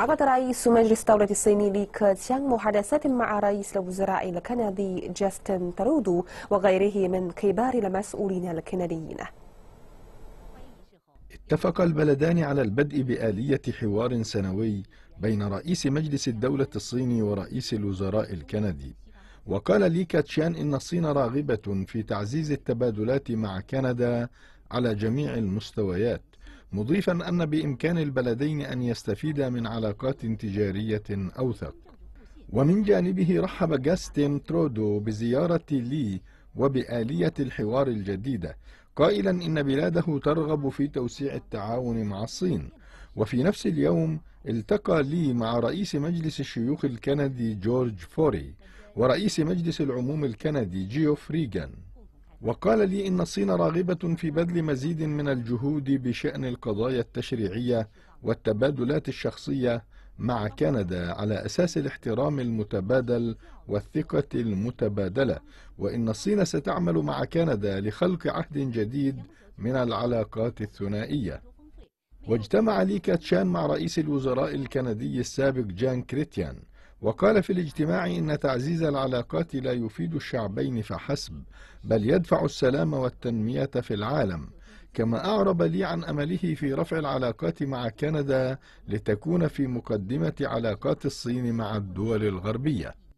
عقد رئيس مجلس دولة الصيني لي كتيانغ محادثات مع رئيس الوزراء الكندي جاستن ترودو وغيره من كبار المسؤولين الكنديين اتفق البلدان على البدء بآلية حوار سنوي بين رئيس مجلس الدولة الصيني ورئيس الوزراء الكندي وقال لي كاتشان إن الصين راغبة في تعزيز التبادلات مع كندا على جميع المستويات مضيفا أن بإمكان البلدين أن يستفيدا من علاقات تجارية أوثق ومن جانبه رحب جاستين ترودو بزيارة لي وبآلية الحوار الجديدة قائلا إن بلاده ترغب في توسيع التعاون مع الصين وفي نفس اليوم التقى لي مع رئيس مجلس الشيوخ الكندي جورج فوري ورئيس مجلس العموم الكندي جيوف ريغان وقال لي إن الصين راغبة في بذل مزيد من الجهود بشأن القضايا التشريعية والتبادلات الشخصية مع كندا على أساس الاحترام المتبادل والثقة المتبادلة وإن الصين ستعمل مع كندا لخلق عهد جديد من العلاقات الثنائية واجتمع لي كاتشان مع رئيس الوزراء الكندي السابق جان كريتيان وقال في الاجتماع إن تعزيز العلاقات لا يفيد الشعبين فحسب بل يدفع السلام والتنمية في العالم كما أعرب لي عن أمله في رفع العلاقات مع كندا لتكون في مقدمة علاقات الصين مع الدول الغربية